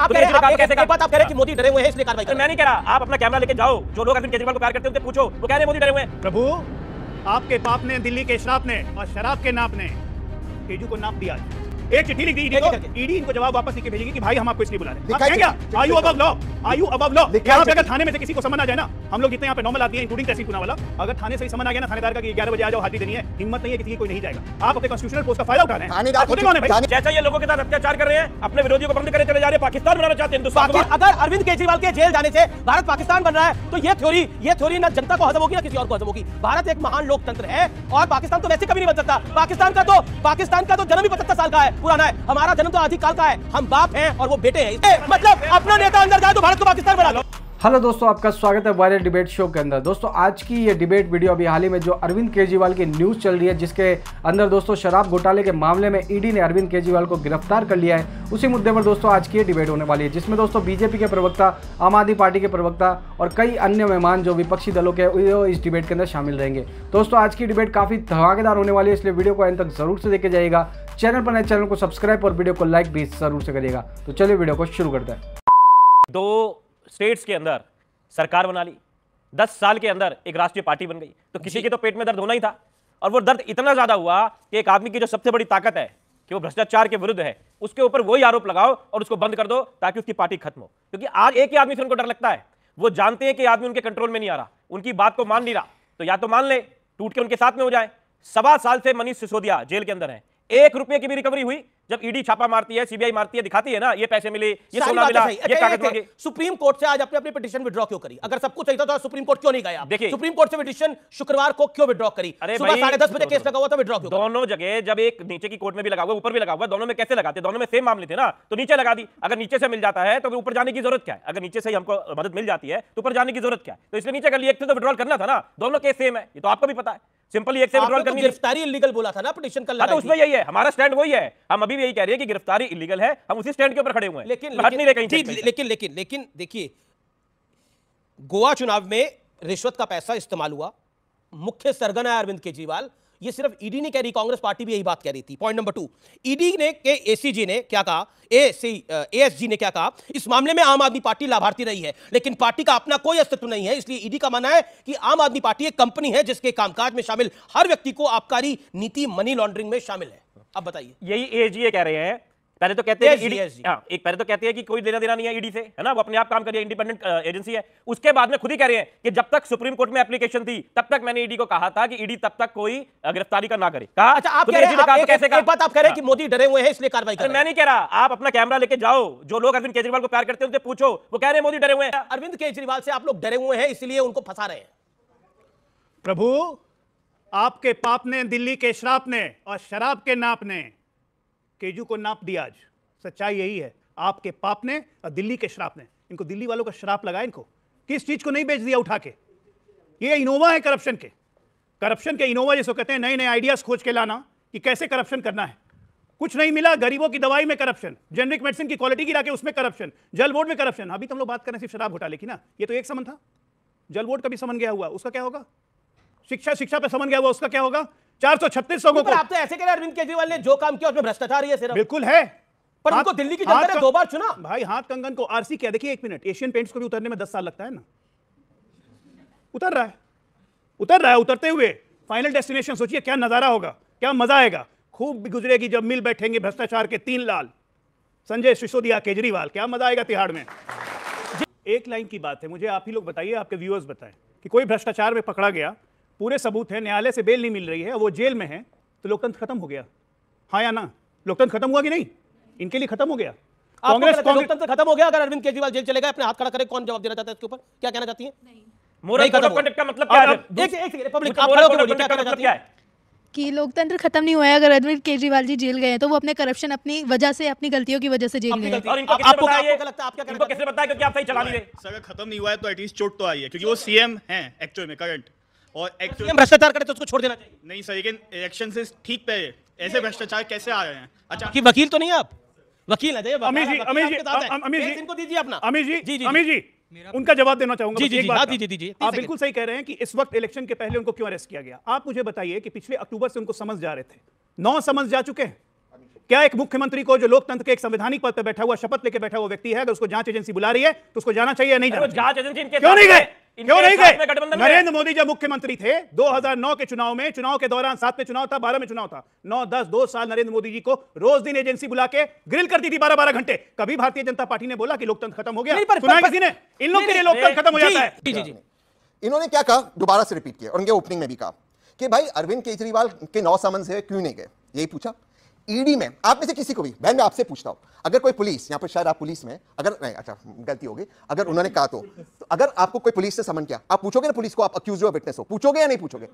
तो आप कह रहे कि मोदी डरे हुए हैं इसलिए कार्रवाई मैं नहीं कह रहा आप अपना कैमरा लेके जाओ जो लोग अरविंद केजरीवाल को प्यार करते हैं पूछो वो कह रहे मोदी डरे हुए प्रभु आपके पाप ने दिल्ली के शराब ने और शराब के नाप ने तेजू को नाप दिया एक चिट्ठी लिख दी ईडी को ईडी इनको जवाब वापस लिख के भेजेगी कि भाई हम आपको इसलिए बुला रहे हैं हाँ, क्या are you above law are you above law यहां पे अगर थाने में से किसी को समझ आ जाए ना हम लोग जितने यहाँ पे नॉर्मल आती इंक्लूडिंग तहसील पुना वाला अगर थाने से ही समझ आ गया ना थानेदार का कि ग्यारह बजे आ जाओ हाथी देनी है हिम्मत नहीं है किसी की कोई नहीं जाएगा आप अपने कॉन्स्टिट्यूशनल पोस्ट का फायदा उठा रहे हैं जैसा ये लोगों के साथ अत्याचार कर रहे हैं अपने विरोधियों को बंद करे चले जा रहे हैं पाकिस्तान बनाना चाहते हैं अगर अरविंद केजरीवाल के जेल जाने से भारत पाकिस्तान बन रहा है तो ये थ्योरी ये थ्योरी ना जनता को हजम होगी ना किसी और को हजम होगी भारत एक महान लोकतंत्र है और पाकिस्तान तो वैसे कभी नहीं बन सकता पाकिस्तान का तो पाकिस्तान का तो जन्म ही पचहत्तर साल का है पुराना है हमारा जन्म तो आधी काल का है हम बाप हैं और वो बेटे हैं मतलब अपना नेता अंदर जाए तो भारत को पाकिस्तान बना लो हेलो दोस्तों आपका स्वागत है वायरल डिबेट शो के अंदर दोस्तों आज की ये डिबेट वीडियो अभी हाल ही में जो अरविंद केजरीवाल की न्यूज़ चल रही है जिसके अंदर दोस्तों शराब घोटाले के मामले में ईडी ने अरविंद केजरीवाल को गिरफ्तार कर लिया है उसी मुद्दे पर दोस्तों आज की ये डिबेट होने वाली है जिसमें दोस्तों बीजेपी के प्रवक्ता आम आदमी पार्टी के प्रवक्ता और कई अन्य मेहमान जो विपक्षी दलों के वो इस डिबेट के अंदर शामिल रहेंगे दोस्तों आज की डिबेट काफ़ी धमाकेदार होने वाली है इसलिए वीडियो को अंत तक जरूर से देखे जाएगा चैनल पर नए चैनल को सब्सक्राइब और वीडियो को लाइक भी जरूर से करिएगा तो चलिए वीडियो को शुरू करते हैं दो स्टेट्स के अंदर सरकार बना ली दस साल के अंदर एक राष्ट्रीय पार्टी बन गई तो किसी के तो पेट में दर्द होना ही था और वो दर्द इतना ज्यादा हुआ कि एक आदमी की जो सबसे बड़ी ताकत है कि वो भ्रष्टाचार के विरुद्ध है उसके ऊपर वही आरोप लगाओ और उसको बंद कर दो ताकि उसकी पार्टी खत्म हो क्योंकि आज एक ही आदमी से उनको डर लगता है वो जानते हैं कि आदमी उनके कंट्रोल में नहीं आ रहा उनकी बात को मान नहीं रहा तो या तो मान ले टूट के उनके साथ में हो जाए सवा साल से मनीष सिसोदिया जेल के अंदर है एक रुपये की भी रिकवरी हुई जब ईडी छापा मारती है सीबीआई मारती है दिखाती है ना ये पैसे मिले ये सोना मिला ये कागज मांगे सुप्रीम कोर्ट से आज अपने अपनी पिटिशन विड्रॉ क्यों करी अगर सब कुछ सही था तो सुप्रीम कोर्ट क्यों नहीं गया देखिए सुप्रीम कोर्ट से पिटिशन शुक्रवार को क्यों विड्रॉ करी अरे साढ़े दस बजे केस लगा हुआ था विड्रॉ क्यों दोनों जगह जब एक नीचे की कोर्ट में भी लगा हुआ ऊपर भी लगा हुआ दोनों में कैसे लगाते दोनों में सेम मामले थे ना तो नीचे लगा दी अगर नीचे से मिल जाता है तो ऊपर जाने की जरूरत क्या है अगर नीचे से हमको मदद मिल जाती है तो ऊपर जाने की जरूरत क्या है तो इसलिए नीचे कर लिए तो विड्रॉल तो करना था ना दोनों केस सेम है ये तो आपको भी पता है सिंपल एक से विड्रॉल तो करनी गिरफ्तारी इलीगल बोला था ना पिटिशन कल हाँ, तो उसमें यही है हमारा स्टैंड वही है हम अभी भी यही कह रहे हैं कि गिरफ्तारी इलीगल है हम उसी स्टैंड के ऊपर खड़े हुए हैं लेकिन लेकिन लेकिन लेकिन देखिए गोवा चुनाव में रिश्वत का पैसा इस्तेमाल हुआ मुख्य सरगना अरविंद केजरीवाल ये सिर्फ ईडी e ने कह रही कांग्रेस पार्टी भी यही बात कह रही थी पॉइंट नंबर टू ईडी ने के एसीजी ने क्या कहा एएसजी uh, ने क्या कहा इस मामले में आम आदमी पार्टी लाभार्थी रही है लेकिन पार्टी का अपना कोई अस्तित्व नहीं है इसलिए ईडी e का मानना है कि आम आदमी पार्टी एक कंपनी है जिसके कामकाज में शामिल हर व्यक्ति को आबकारी नीति मनी लॉन्ड्रिंग में शामिल है अब बताइए यही एएसजी कह रहे हैं पहले तो कहते हैं e हाँ, एक पहले तो कहते हैं कि कोई देना देना नहीं है ईडी e से है ना वो अपने आप काम कर रही है इंडिपेंडेंट एजेंसी है उसके बाद में खुद ही कह रहे हैं कि जब तक सुप्रीम कोर्ट में एप्लीकेशन थी तब तक मैंने ईडी e को कहा था कि ईडी तब तक कोई गिरफ्तारी का ना करे कहा अच्छा आप कह रहे हैं तो हाँ। मोदी डरे हुए हैं इसलिए कार्रवाई मैं नहीं कह रहा आप अपना कैमरा लेके जाओ जो लोग अरविंद केजरीवाल को प्यार करते हैं उनसे पूछो वो कह रहे हैं मोदी डरे हुए हैं अरविंद केजरीवाल से आप लोग डरे हुए हैं इसलिए उनको फंसा रहे हैं प्रभु आपके पाप ने दिल्ली के श्राप ने और शराब के नाप ने केजू को नाप दिया आज सच्चाई यही है आपके पाप ने और दिल्ली के श्राप ने इनको दिल्ली वालों का श्राप लगा इनको किस चीज को नहीं बेच दिया उठा के ये इनोवा है करप्शन के करप्शन के इनोवा जैसे कहते हैं नए नए आइडियाज खोज के लाना कि कैसे करप्शन करना है कुछ नहीं मिला गरीबों की दवाई में करप्शन जेनरिक मेडिसिन की क्वालिटी गिरा के उसमें करप्शन जल बोर्ड में करप्शन अभी तो हम लोग बात करें सिर्फ शराब घोटाले की ना ये तो एक समन था जल बोर्ड का भी समन गया हुआ उसका क्या होगा शिक्षा शिक्षा पर समन गया हुआ उसका क्या होगा चार सौ छत्तीस लोगों को आप तो ऐसे कह रहे अरविंद केजरीवाल ने जो काम किया उसमें भ्रष्टाचार ही है सिर्फ बिल्कुल है पर उनको दिल्ली की जनता ने दो बार चुना भाई हाथ कंगन को आरसी क्या देखिए एक मिनट एशियन पेंट्स को भी उतरने में दस साल लगता है ना उतर रहा है उतर रहा है उतरते हुए फाइनल डेस्टिनेशन सोचिए क्या नजारा होगा क्या मजा आएगा खूब गुजरेगी जब मिल बैठेंगे भ्रष्टाचार के तीन लाल संजय सिसोदिया केजरीवाल क्या मजा आएगा तिहाड़ में एक लाइन की बात है मुझे आप ही लोग बताइए आपके व्यूअर्स बताएं कि कोई भ्रष्टाचार में पकड़ा गया पूरे सबूत हैं न्यायालय से बेल नहीं मिल रही है वो जेल में है तो लोकतंत्र खत्म हो गया हाँ या ना लोकतंत्र खत्म हुआ कि नहीं इनके लिए खत्म हो गया कांग्रेस लोकतंत्र खत्म हो गया अगर अरविंद केजरीवाल जेल चलेगा अपने हाथ खड़ा करें कौन जवाब देना चाहता है इसके ऊपर क्या कहना चाहती है कि लोकतंत्र खत्म नहीं हुआ है अगर अरविंद केजरीवाल जी जेल गए तो वो अपने करप्शन अपनी वजह से अपनी गलतियों की वजह से जेल गए आपको कैसे बताया क्योंकि आप सही चला नहीं रहे खत्म नहीं हुआ है तो एटलीस्ट चोट तो आई है क्योंकि वो सीएम है एक्चुअल में करंट और तो एक्चुअली भ्रष्टाचार करे तो उसको छोड़ देना चाहिए नहीं सर लेकिन इलेक्शन से ठीक पे ऐसे भ्रष्टाचार कैसे आ रहे हैं अच्छा की वकील तो नहीं आप वकील है अमित जी अमीर जी अमीर जी इनको दीजिए अपना अमीर जी जी अमीर जी उनका जवाब देना चाहूंगा जी हाँ, जी जी जी जी आप बिल्कुल सही कह रहे हैं कि इस वक्त इलेक्शन के पहले उनको क्यों अरेस्ट किया गया आप मुझे बताइए कि पिछले अक्टूबर से उनको समझ जा रहे थे नौ समझ जा चुके हैं क्या एक मुख्यमंत्री को जो लोकतंत्र के एक संवैधानिक पद पर बैठा हुआ शपथ लेके बैठा हुआ व्यक्ति है अगर उसको जांच एजेंसी बुला रही है तो उसको जाना चाहिए नहीं जाना जांच एजेंसी क्यों नहीं गए क्यों नहीं गए नरेंद्र मोदी जब मुख्यमंत्री थे 2009 के चुनाव में चुनाव के दौरान सात में चुनाव था बारह में चुनाव था नौ दस दो साल नरेंद्र मोदी जी को रोज दिन एजेंसी बुला के ग्रिल करती थी बारह बारह घंटे कभी भारतीय जनता पार्टी ने बोला कि लोकतंत्र खत्म हो गया सुना किसी ने इन लोग के लिए लोकतंत्र खत्म हो जाता है इन्होंने क्या कहा दोबारा से रिपीट किया और उनके ओपनिंग में भी कहा कि भाई अरविंद केजरीवाल के नौ समन्स है क्यों नहीं गए यही पूछा ईडी में आप में से किसी को भी बहन मैं आपसे पूछता हूं अगर कोई पुलिस यहां पर शायद आप पुलिस में अगर नहीं अच्छा गलती होगी अगर उन्होंने कहा तो, तो अगर आपको कोई पुलिस से समन किया आप पूछोगे ना पुलिस को आप अक्यूज हो विटनेस हो पूछोगे या नहीं पूछोगे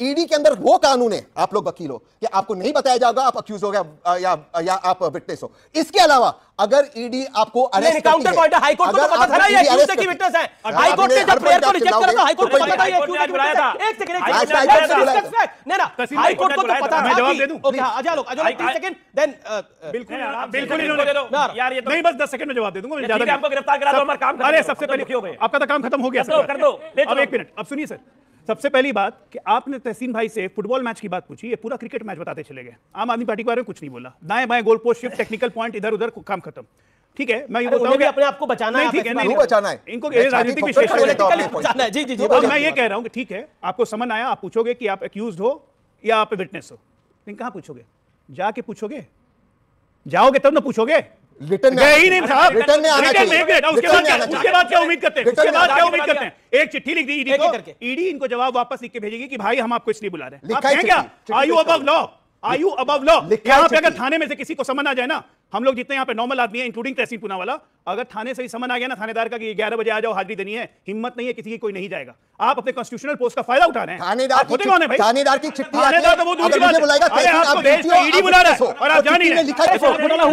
ईडी के अंदर वो कानून है आप लोग वकील हो कि आपको नहीं बताया जाएगा आप अक्यूज हो या, या या आप विटनेस हो इसके अलावा अगर ईडी आपको अरेस्ट है जवाब में जवाब आपका तो काम खत्म हो गया मिनट अब सुनिए सर सबसे पहली बात कि आपने तहसीन भाई से फुटबॉल मैच की बात पूछी ये पूरा क्रिकेट मैच बताते चले गए आम आदमी पार्टी के बारे में कुछ नहीं बोला दाएं बाएं goal post shift technical point इधर उधर काम खत्म ठीक है मैं ये बताऊं अपने आप को बचाना है ठीक है नहीं बचाना है इनको अच्छा, राजनीतिक विश्लेषण जी जी जी मैं ये कह रहा हूं कि ठीक है आपको समझ आया आप पूछोगे कि आप एक्यूज हो या आप विटनेस हो लेकिन कहाँ पूछोगे जाके पूछोगे जाओगे तब ना पूछोगे रिटर्न गया ही नहीं साहब रिटर्न में आना चाहिए उसके बाद उसके बाद क्या उम्मीद करते हैं उसके बाद क्या उम्मीद करते हैं एक चिट्ठी लिख दी ईडी को ईडी इनको जवाब वापस लिख के भेजेगी कि भाई हम आपको इसलिए बुला रहे हैं आप हैं क्या are you above law are you above law यहां पे अगर थाने में से किसी को समन आ जाए ना हम लोग जितने यहाँ पे नॉर्मल आदमी है इंक्लूडिंग तहसील पुना वाला अगर थाने से ही समन आ गया ना थानेदार का कि ग्यारह बजे आ जाओ हाजिरी देनी है हिम्मत नहीं है किसी की कोई नहीं जाएगा आप अपने कॉन्स्टिट्यूशनल पोस्ट का फायदा उठा रहे हैं थानेदार की थानेदार की तो वो दूसरी बात बुलाएगा आप ईडी बुला और आप जान ही घोटाला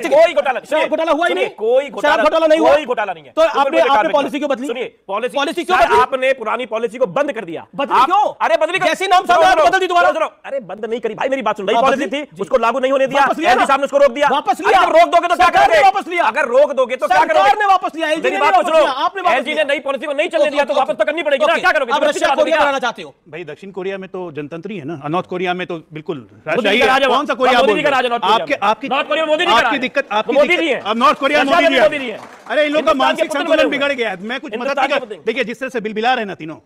हुआ कोई घोटाला घोटाला हुआ ही नहीं कोई घोटाला नहीं हुआ घोटाला नहीं है तो आपने आपने पॉलिसी क्यों बदली पॉलिसी पॉलिसी क्यों आपने पुरानी पॉलिसी को बंद कर दिया बदली क्यों अरे बदली नाम बदल दी दोबारा अरे बंद नहीं करी भाई मेरी बात सुन रही हाँ, पॉलिसी थी उसको लागू नहीं होने दिया साहब ने उसको रोक दिया वापस लिया अगर रोक दोगे तो क्या करोगे वापस लिया अगर रोक दोगे तो क्या करोगे सरकार ने वापस लिया एलजी ने बात वापस लिया आपने वापस एलजी ने नई पॉलिसी को नहीं चलने दिया तो वापस तो करनी पड़ेगी ना क्या करोगे आप रशिया कोरिया कराना चाहते हो भाई दक्षिण कोरिया में तो जनतंत्र ही है ना नॉर्थ कोरिया में तो बिल्कुल है कौन सा कोरिया मोदी का राजा आपके आपकी नॉर्थ कोरिया मोदी नहीं आपकी दिक्कत आपकी मोदी नहीं है अब नॉर्थ कोरिया मोदी नहीं है अरे इन लोग का मानसिक संतुलन बिगड़ गया है मैं कुछ मदद कर देखिए जिस तरह से बिलबिला रहे ना तीनों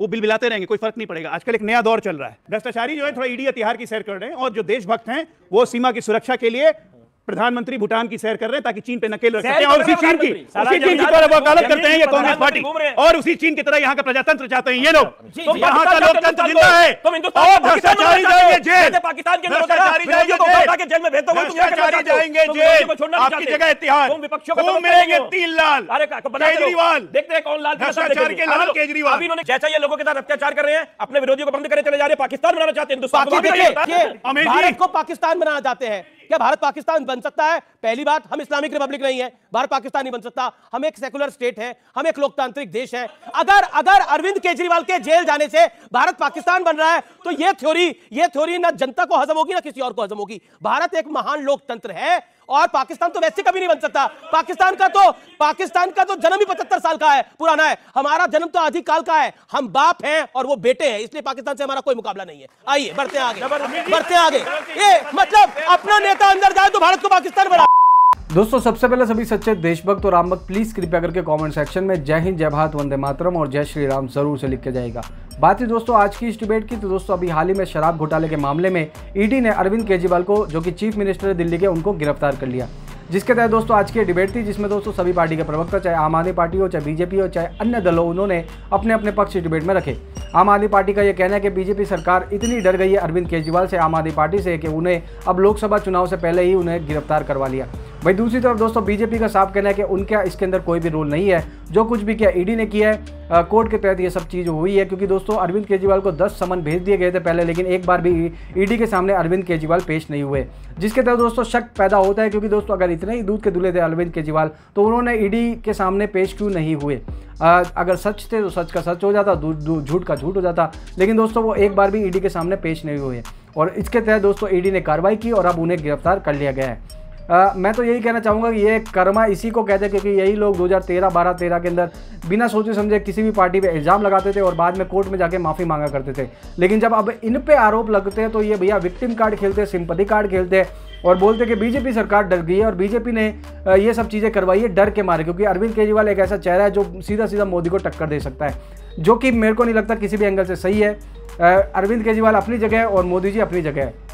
वो बिल बिलाते रहेंगे कोई फर्क नहीं पड़ेगा आजकल एक नया दौर चल रहा है भ्रष्टाचारी जो है थोड़ा ईडी हथियार की सैर कर रहे हैं और जो देशभक्त हैं वो सीमा की सुरक्षा के लिए प्रधानमंत्री भूटान की सैर कर रहे हैं ताकि चीन पे नकेल रख सकें और उसी चीन की उसी चीन की तरह वकालत करते हैं ये कांग्रेस पार्टी और उसी चीन की तरह यहाँ का प्रजातंत्र चाहते हैं ये अच्छा, लोग तो यहाँ का लोकतंत्र जिंदा है और जाएंगे जेल पाकिस्तान के तो जेल में जाएंगे जेल आपकी जगह इतिहास विपक्षों को मिलेंगे तीन लाल केजरीवाल देखते हैं कौन लाल भ्रष्टाचार के लाल तो- केजरीवाल अभी ये लोगों के साथ अत्याचार कर रहे हैं अपने विरोधियों को बंद करे चले जा रहे हैं पाकिस्तान बनाना चाहते हैं हिंदुस्तान को पाकिस्तान बनाना चाहते हैं क्या भारत पाकिस्तान बन सकता है पहली बात हम इस्लामिक रिपब्लिक नहीं है भारत पाकिस्तान नहीं बन सकता हम एक सेकुलर स्टेट है हम एक लोकतांत्रिक देश है अगर अगर अरविंद केजरीवाल के जेल जाने से भारत पाकिस्तान बन रहा है तो यह थ्योरी यह थ्योरी ना जनता को हजम होगी ना किसी और को हजम होगी भारत एक महान लोकतंत्र है और पाकिस्तान तो वैसे कभी नहीं बन सकता पाकिस्तान का तो पाकिस्तान का तो जन्म ही पचहत्तर साल का है पुराना है हमारा जन्म तो आधिकाल का है हम बाप हैं और वो बेटे हैं इसलिए पाकिस्तान से हमारा कोई मुकाबला नहीं है आइए बढ़ते आगे बढ़ते आगे ये मतलब अपना नेता अंदर जाए तो भारत को पाकिस्तान बना दोस्तों सबसे पहले सभी सच्चे देशभक्त और रामभक्त प्लीज़ कृपया करके कमेंट सेक्शन में जय हिंद जय भारत वंदे मातरम और जय श्री राम जरूर से लिख के जाएगा बात ही दोस्तों आज की इस डिबेट की तो दोस्तों अभी हाल ही में शराब घोटाले के मामले में ईडी e ने अरविंद केजरीवाल को जो कि चीफ मिनिस्टर है दिल्ली के उनको गिरफ्तार कर लिया जिसके तहत दोस्तों आज की डिबेट थी जिसमें दोस्तों सभी पार्टी के प्रवक्ता चाहे आम आदमी पार्टी हो चाहे बीजेपी हो चाहे अन्य दल हो उन्होंने अपने अपने पक्ष डिबेट में रखे आम आदमी पार्टी का यह कहना है कि बीजेपी सरकार इतनी डर गई है अरविंद केजरीवाल से आम आदमी पार्टी से कि उन्हें अब लोकसभा चुनाव से पहले ही उन्हें गिरफ्तार करवा लिया वही दूसरी तरफ दोस्तों बीजेपी का साफ कहना है कि उनका इसके अंदर कोई भी रोल नहीं है जो कुछ भी किया ईडी e ने किया है कोर्ट के तहत ये सब चीज़ हुई है क्योंकि दोस्तों अरविंद केजरीवाल को 10 समन भेज दिए गए थे पहले लेकिन एक बार भी ईडी e के सामने अरविंद केजरीवाल पेश नहीं हुए जिसके तहत दोस्तों शक पैदा होता है क्योंकि दोस्तों अगर इतने ही दूध के दुले थे अरविंद केजरीवाल तो उन्होंने ईडी e के सामने पेश क्यों नहीं हुए आ, अगर सच थे तो सच का सच हो जाता झूठ का झूठ हो जाता लेकिन दोस्तों वो एक बार भी ईडी के सामने पेश नहीं हुए और इसके तहत दोस्तों ईडी ने कार्रवाई की और अब उन्हें गिरफ्तार कर लिया गया है आ, मैं तो यही कहना चाहूँगा कि ये कर्मा इसी को कहते हैं क्योंकि यही लोग 2013 12 13 के अंदर बिना सोचे समझे किसी भी पार्टी पे इल्ज़ाम लगाते थे और बाद में कोर्ट में जाके माफ़ी मांगा करते थे लेकिन जब अब इन पे आरोप लगते हैं तो ये भैया विक्टिम कार्ड खेलते हैं सिंपति कार्ड खेलते हैं और बोलते कि बीजेपी सरकार डर गई है और बीजेपी ने ये सब चीज़ें करवाई है डर के मारे क्योंकि अरविंद केजरीवाल एक ऐसा चेहरा है जो सीधा सीधा मोदी को टक्कर दे सकता है जो कि मेरे को नहीं लगता किसी भी एंगल से सही है अरविंद केजरीवाल अपनी जगह है और मोदी जी अपनी जगह है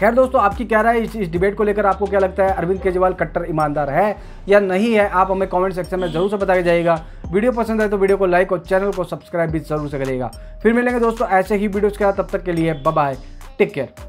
खैर दोस्तों आपकी क्या राय इस इस डिबेट को लेकर आपको क्या लगता है अरविंद केजरीवाल कट्टर ईमानदार है या नहीं है आप हमें कमेंट सेक्शन में जरूर से बताया जाएगा वीडियो पसंद आए तो वीडियो को लाइक और चैनल को सब्सक्राइब भी जरूर से करिएगा फिर मिलेंगे दोस्तों ऐसे ही वीडियोज़ के साथ तब तक के लिए बाय टेक केयर